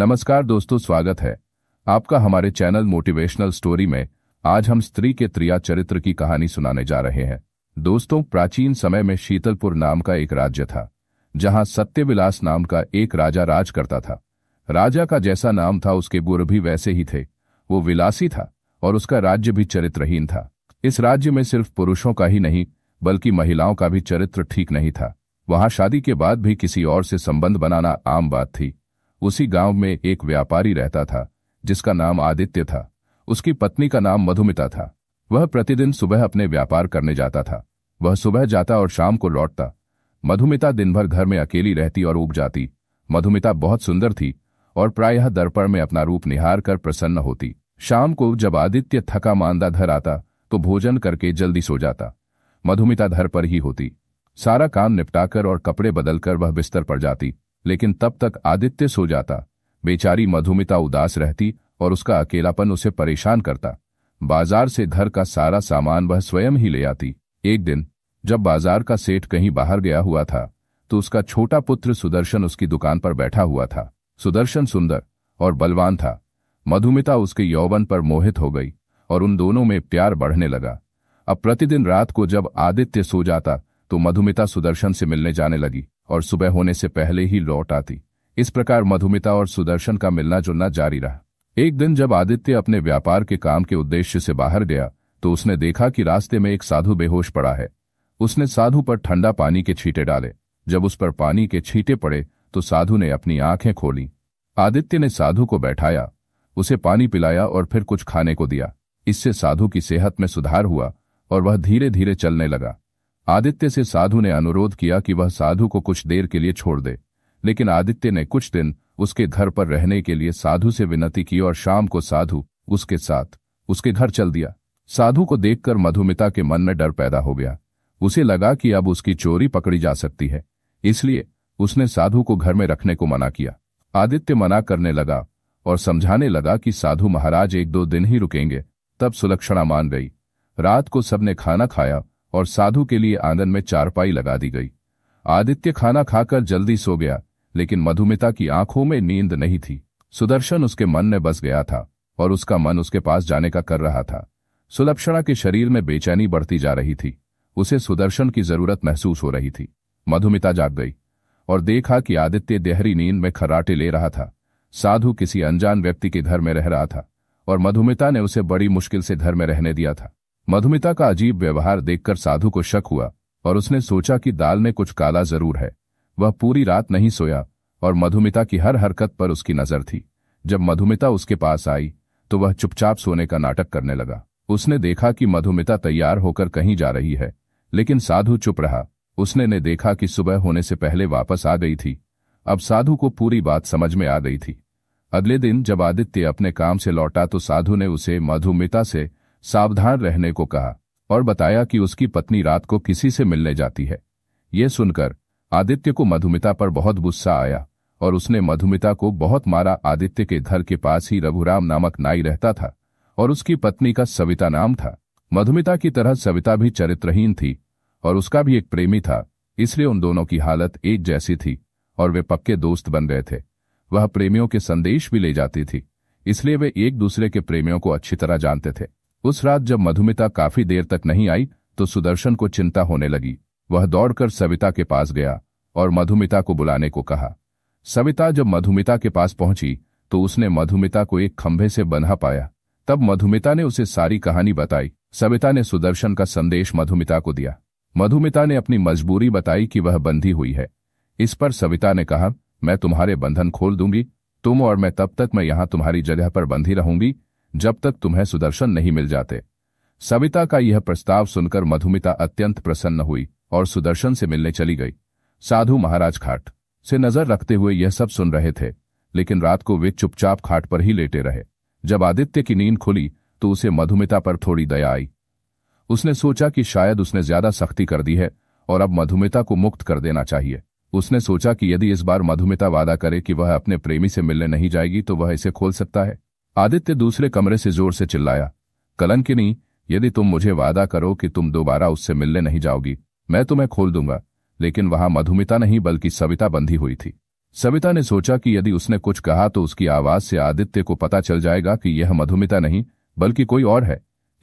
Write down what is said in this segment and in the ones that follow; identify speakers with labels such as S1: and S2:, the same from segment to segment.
S1: नमस्कार दोस्तों स्वागत है आपका हमारे चैनल मोटिवेशनल स्टोरी में आज हम स्त्री के त्रिया चरित्र की कहानी सुनाने जा रहे हैं दोस्तों प्राचीन समय में शीतलपुर नाम का एक राज्य था जहां सत्यविलास नाम का एक राजा राज करता था राजा का जैसा नाम था उसके गुर भी वैसे ही थे वो विलासी था और उसका राज्य भी चरित्रहीन था इस राज्य में सिर्फ पुरुषों का ही नहीं बल्कि महिलाओं का भी चरित्र ठीक नहीं था वहां शादी के बाद भी किसी और से संबंध बनाना आम बात थी उसी गांव में एक व्यापारी रहता था जिसका नाम आदित्य था उसकी पत्नी का नाम मधुमिता था वह प्रतिदिन सुबह अपने व्यापार करने जाता था वह सुबह जाता और शाम को लौटता मधुमिता दिन भर घर में अकेली रहती और उब जाती मधुमिता बहुत सुंदर थी और प्रायः दर्पण में अपना रूप निहार कर प्रसन्न होती शाम को जब आदित्य थका मांदा घर आता तो भोजन करके जल्दी सो जाता मधुमिता घर पर ही होती सारा काम निपटाकर और कपड़े बदलकर वह बिस्तर पर जाती लेकिन तब तक आदित्य सो जाता बेचारी मधुमिता उदास रहती और उसका अकेलापन उसे परेशान करता बाजार से घर का सारा सामान वह स्वयं ही ले आती एक दिन जब बाजार का सेठ कहीं बाहर गया हुआ था तो उसका छोटा पुत्र सुदर्शन उसकी दुकान पर बैठा हुआ था सुदर्शन सुंदर और बलवान था मधुमिता उसके यौवन पर मोहित हो गई और उन दोनों में प्यार बढ़ने लगा अब प्रतिदिन रात को जब आदित्य सो जाता तो मधुमिता सुदर्शन से मिलने जाने लगी और सुबह होने से पहले ही लौट आती इस प्रकार मधुमिता और सुदर्शन का मिलना जुलना जारी रहा एक दिन जब आदित्य अपने व्यापार के काम के उद्देश्य से बाहर गया तो उसने देखा कि रास्ते में एक साधु बेहोश पड़ा है उसने साधु पर ठंडा पानी के छींटे डाले जब उस पर पानी के छींटे पड़े तो साधु ने अपनी आंखें खोली आदित्य ने साधु को बैठाया उसे पानी पिलाया और फिर कुछ खाने को दिया इससे साधु की सेहत में सुधार हुआ और वह धीरे धीरे चलने लगा आदित्य से साधु ने अनुरोध किया कि वह साधु को कुछ देर के लिए छोड़ दे लेकिन आदित्य ने कुछ दिन उसके घर पर रहने के लिए साधु से विनती की और शाम को साधु उसके साथ उसके घर चल दिया साधु को देखकर मधुमिता के मन में डर पैदा हो गया उसे लगा कि अब उसकी चोरी पकड़ी जा सकती है इसलिए उसने साधु को घर में रखने को मना किया आदित्य मना करने लगा और समझाने लगा कि साधु महाराज एक दो दिन ही रुकेंगे तब सुलक्षणा मान गई रात को सबने खाना खाया और साधु के लिए आंगन में चारपाई लगा दी गई आदित्य खाना खाकर जल्दी सो गया लेकिन मधुमिता की आंखों में नींद नहीं थी सुदर्शन उसके मन में बस गया था और उसका मन उसके पास जाने का कर रहा था सुलक्षणा के शरीर में बेचैनी बढ़ती जा रही थी उसे सुदर्शन की जरूरत महसूस हो रही थी मधुमिता जाग गई और देखा कि आदित्य देहरी नींद में खराटे ले रहा था साधु किसी अनजान व्यक्ति के घर में रह रहा था और मधुमिता ने उसे बड़ी मुश्किल से घर में रहने दिया था मधुमिता का अजीब व्यवहार देखकर साधु को शक हुआ और उसने सोचा कि दाल में कुछ काला जरूर है वह पूरी रात नहीं सोया और मधुमिता की हर हरकत पर उसकी नजर थी जब मधुमिता उसके पास आई तो वह चुपचाप सोने का नाटक करने लगा उसने देखा कि मधुमिता तैयार होकर कहीं जा रही है लेकिन साधु चुप रहा उसने ने देखा कि सुबह होने से पहले वापस आ गई थी अब साधु को पूरी बात समझ में आ गई थी अगले दिन जब आदित्य अपने काम से लौटा तो साधु ने उसे मधुमिता से सावधान रहने को कहा और बताया कि उसकी पत्नी रात को किसी से मिलने जाती है ये सुनकर आदित्य को मधुमिता पर बहुत गुस्सा आया और उसने मधुमिता को बहुत मारा आदित्य के घर के पास ही रघुराम नामक नाई रहता था और उसकी पत्नी का सविता नाम था मधुमिता की तरह सविता भी चरित्रहीन थी और उसका भी एक प्रेमी था इसलिए उन दोनों की हालत एक जैसी थी और वे पक्के दोस्त बन रहे थे वह प्रेमियों के संदेश भी ले जाती थी इसलिए वे एक दूसरे के प्रेमियों को अच्छी तरह जानते थे उस रात जब मधुमिता काफी देर तक नहीं आई तो सुदर्शन को चिंता होने लगी वह दौड़कर सविता के पास गया और मधुमिता को बुलाने को कहा सविता जब मधुमिता के पास पहुंची तो उसने मधुमिता को एक खंभे से बंधा पाया तब मधुमिता ने उसे सारी कहानी बताई सविता ने सुदर्शन का संदेश मधुमिता को दिया मधुमिता ने अपनी मजबूरी बताई कि वह बंधी हुई है इस पर सविता ने कहा मैं तुम्हारे बंधन खोल दूंगी तुम और मैं तब तक मैं यहाँ तुम्हारी जगह पर बंधी रहूंगी जब तक तुम्हें सुदर्शन नहीं मिल जाते सविता का यह प्रस्ताव सुनकर मधुमिता अत्यंत प्रसन्न हुई और सुदर्शन से मिलने चली गई साधु महाराज खाट से नजर रखते हुए यह सब सुन रहे थे लेकिन रात को वे चुपचाप खाट पर ही लेटे रहे जब आदित्य की नींद खुली तो उसे मधुमिता पर थोड़ी दया आई उसने सोचा कि शायद उसने ज्यादा सख्ती कर दी है और अब मधुमिता को मुक्त कर देना चाहिए उसने सोचा कि यदि इस बार मधुमिता वादा करे कि वह अपने प्रेमी से मिलने नहीं जाएगी तो वह इसे खोल सकता है आदित्य दूसरे कमरे से जोर से चिल्लाया कलन की नहीं यदि तुम मुझे वादा करो कि तुम दोबारा उससे मिलने नहीं जाओगी मैं तुम्हें खोल दूंगा लेकिन वहां मधुमिता नहीं बल्कि सविता बंधी हुई थी सविता ने सोचा कि यदि उसने कुछ कहा तो उसकी आवाज से आदित्य को पता चल जाएगा कि यह मधुमिता नहीं बल्कि कोई और है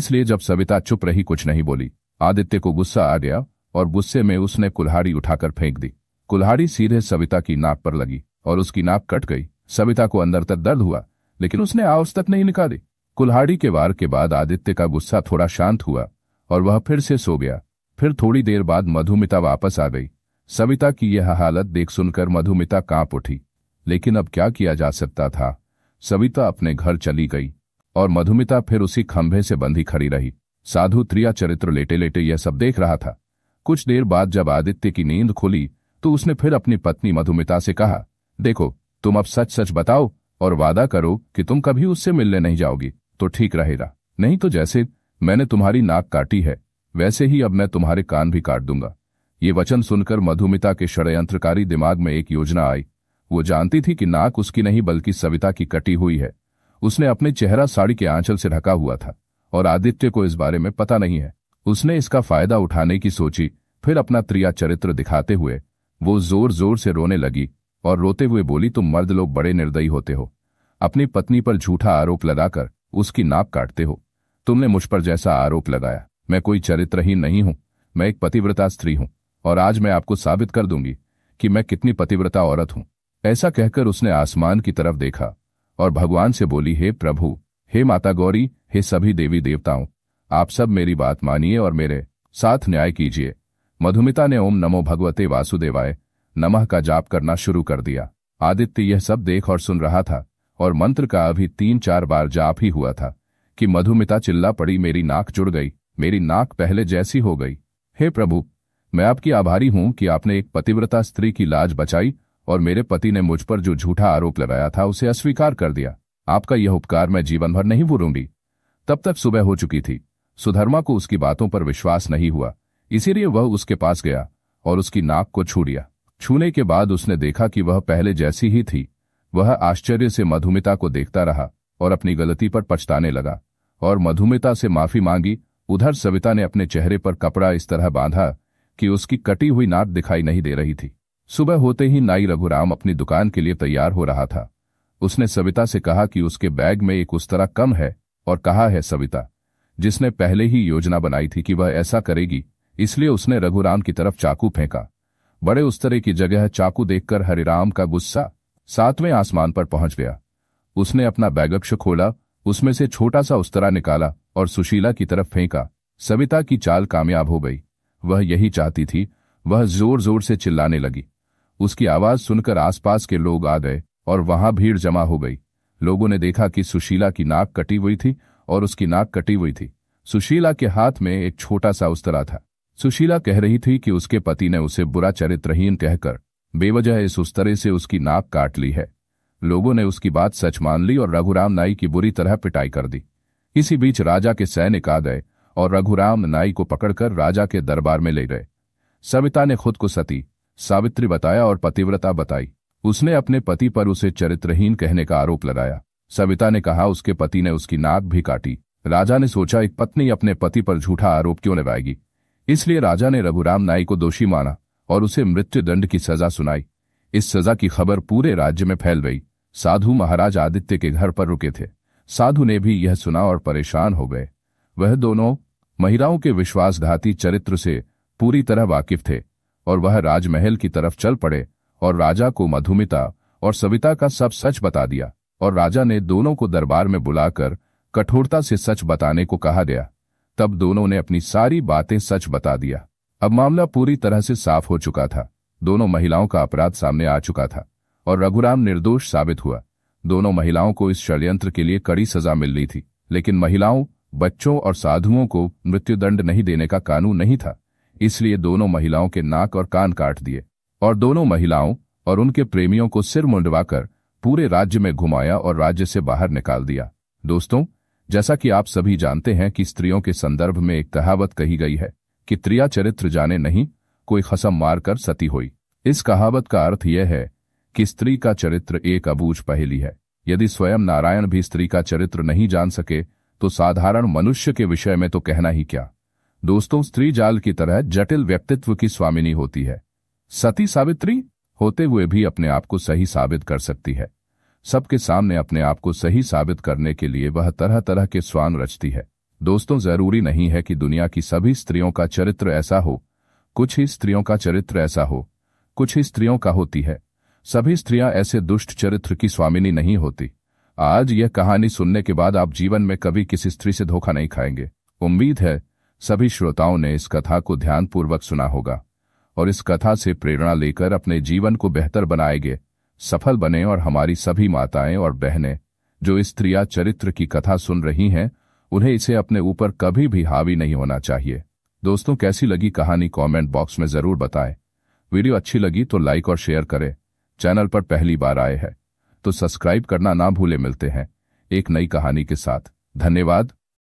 S1: इसलिए जब सविता चुप रही कुछ नहीं बोली आदित्य को गुस्सा आ गया और गुस्से में उसने कुल्हाड़ी उठाकर फेंक दी कुल्हाड़ी सीधे सविता की नाक पर लगी और उसकी नाक कट गई सविता को अंदर तक दर्द हुआ लेकिन उसने आवस तक नहीं निकाली कुल्हाड़ी के वार के बाद आदित्य का गुस्सा थोड़ा शांत हुआ और वह फिर से सो गया फिर थोड़ी देर बाद मधुमिता वापस आ गई सविता की यह हालत देख सुनकर मधुमिता कांप उठी लेकिन अब क्या किया जा सकता था सविता अपने घर चली गई और मधुमिता फिर उसी खंभे से बंधी खड़ी रही साधु त्रिया चरित्र लेटे लेटे यह सब देख रहा था कुछ देर बाद जब आदित्य की नींद खुली तो उसने फिर अपनी पत्नी मधुमिता से कहा देखो तुम अब सच सच बताओ और वादा करो कि तुम कभी उससे मिलने नहीं जाओगी तो ठीक रहेगा नहीं तो जैसे मैंने तुम्हारी नाक काटी है वैसे ही अब मैं तुम्हारे कान भी काट दूंगा ये वचन सुनकर मधुमिता के षडयंत्रकारी दिमाग में एक योजना आई वो जानती थी कि नाक उसकी नहीं बल्कि सविता की कटी हुई है उसने अपने चेहरा साड़ी के आंचल से ढका हुआ था और आदित्य को इस बारे में पता नहीं है उसने इसका फायदा उठाने की सोची फिर अपना त्रिया चरित्र दिखाते हुए वो जोर जोर से रोने लगी और रोते हुए बोली तुम मर्द लोग बड़े निर्दयी होते हो अपनी पत्नी पर झूठा आरोप लगाकर उसकी नाप काटते हो तुमने मुझ पर जैसा आरोप लगाया मैं कोई चरित्रहीन नहीं हूं मैं एक पतिव्रता स्त्री हूं और आज मैं आपको साबित कर दूंगी कि मैं कितनी पतिव्रता औरत हूं ऐसा कहकर उसने आसमान की तरफ देखा और भगवान से बोली हे प्रभु हे माता गौरी हे सभी देवी देवताओं आप सब मेरी बात मानिए और मेरे साथ न्याय कीजिए मधुमिता ने ओम नमो भगवते वासुदेवाय नमः का जाप करना शुरू कर दिया आदित्य यह सब देख और सुन रहा था और मंत्र का अभी तीन चार बार जाप ही हुआ था कि मधुमिता चिल्ला पड़ी मेरी नाक जुड़ गई मेरी नाक पहले जैसी हो गई हे प्रभु मैं आपकी आभारी हूं कि आपने एक पतिव्रता स्त्री की लाज बचाई और मेरे पति ने मुझ पर जो झूठा आरोप लगाया था उसे अस्वीकार कर दिया आपका यह उपकार मैं जीवन भर नहीं भूलूंगी तब तक सुबह हो चुकी थी सुधर्मा को उसकी बातों पर विश्वास नहीं हुआ इसीलिए वह उसके पास गया और उसकी नाक को छू लिया छूने के बाद उसने देखा कि वह पहले जैसी ही थी वह आश्चर्य से मधुमिता को देखता रहा और अपनी गलती पर पछताने लगा और मधुमिता से माफी मांगी उधर सविता ने अपने चेहरे पर कपड़ा इस तरह बांधा कि उसकी कटी हुई नाक दिखाई नहीं दे रही थी सुबह होते ही नाई रघुराम अपनी दुकान के लिए तैयार हो रहा था उसने सविता से कहा कि उसके बैग में एक उस तरह कम है और कहा है सविता जिसने पहले ही योजना बनाई थी कि वह ऐसा करेगी इसलिए उसने रघुराम की तरफ चाकू फेंका बड़े तरह की जगह चाकू देखकर हरिराम का गुस्सा सातवें आसमान पर पहुंच गया उसने अपना बैगक्ष खोला उसमें से छोटा सा उस्तरा निकाला और सुशीला की तरफ फेंका सविता की चाल कामयाब हो गई वह यही चाहती थी वह जोर जोर से चिल्लाने लगी उसकी आवाज सुनकर आसपास के लोग आ गए और वहां भीड़ जमा हो गई लोगों ने देखा कि सुशीला की नाक कटी हुई थी और उसकी नाक कटी हुई थी सुशीला के हाथ में एक छोटा सा उस्तरा था सुशीला कह रही थी कि उसके पति ने उसे बुरा चरित्रहीन कहकर बेवजह इस उस तरह से उसकी नाक काट ली है लोगों ने उसकी बात सच मान ली और रघुराम नाई की बुरी तरह पिटाई कर दी इसी बीच राजा के सैनिक आ गए और रघुराम नाई को पकड़कर राजा के दरबार में ले गए सविता ने खुद को सती सावित्री बताया और पतिव्रता बताई उसने अपने पति पर उसे चरित्रहीन कहने का आरोप लगाया सविता ने कहा उसके पति ने उसकी नाक भी काटी राजा ने सोचा एक पत्नी अपने पति पर झूठा आरोप क्यों लगाएगी इसलिए राजा ने रघुराम नाई को दोषी माना और उसे मृत्युदंड की सजा सुनाई इस सजा की खबर पूरे राज्य में फैल गई साधु महाराज आदित्य के घर पर रुके थे साधु ने भी यह सुना और परेशान हो गए वह दोनों महिलाओं के विश्वासघाती चरित्र से पूरी तरह वाकिफ थे और वह राजमहल की तरफ चल पड़े और राजा को मधुमिता और सविता का सब सच बता दिया और राजा ने दोनों को दरबार में बुलाकर कठोरता से सच बताने को कहा गया तब दोनों ने अपनी सारी बातें सच बता दिया अब मामला पूरी तरह से साफ हो चुका था दोनों महिलाओं का अपराध सामने आ चुका था और रघुराम निर्दोष साबित हुआ दोनों महिलाओं को इस षड्यंत्र के लिए कड़ी सजा मिल रही थी लेकिन महिलाओं बच्चों और साधुओं को मृत्युदंड नहीं देने का कानून नहीं था इसलिए दोनों महिलाओं के नाक और कान काट दिए और दोनों महिलाओं और उनके प्रेमियों को सिर मुंडवाकर पूरे राज्य में घुमाया और राज्य से बाहर निकाल दिया दोस्तों जैसा कि आप सभी जानते हैं कि स्त्रियों के संदर्भ में एक कहावत कही गई है कि त्रिया चरित्र जाने नहीं कोई खसम मारकर सती हुई इस कहावत का अर्थ यह है कि स्त्री का चरित्र एक अबूझ पहेली है यदि स्वयं नारायण भी स्त्री का चरित्र नहीं जान सके तो साधारण मनुष्य के विषय में तो कहना ही क्या दोस्तों स्त्री जाल की तरह जटिल व्यक्तित्व की स्वामिनी होती है सती सावित्री होते हुए भी अपने आप को सही साबित कर सकती है सबके सामने अपने आप को सही साबित करने के लिए वह तरह तरह के स्वान रचती है दोस्तों जरूरी नहीं है कि दुनिया की सभी स्त्रियों का चरित्र ऐसा हो कुछ ही स्त्रियों का चरित्र ऐसा हो कुछ ही स्त्रियों का होती है सभी स्त्रियां ऐसे दुष्ट चरित्र की स्वामिनी नहीं होती आज यह कहानी सुनने के बाद आप जीवन में कभी किसी स्त्री से धोखा नहीं खाएंगे उम्मीद है सभी श्रोताओं ने इस कथा को ध्यानपूर्वक सुना होगा और इस कथा से प्रेरणा लेकर अपने जीवन को बेहतर बनाएंगे सफल बने और हमारी सभी माताएं और बहनें जो इस त्रिया चरित्र की कथा सुन रही हैं उन्हें इसे अपने ऊपर कभी भी हावी नहीं होना चाहिए दोस्तों कैसी लगी कहानी कमेंट बॉक्स में जरूर बताएं वीडियो अच्छी लगी तो लाइक और शेयर करें चैनल पर पहली बार आए हैं तो सब्सक्राइब करना ना भूले मिलते हैं एक नई कहानी के साथ धन्यवाद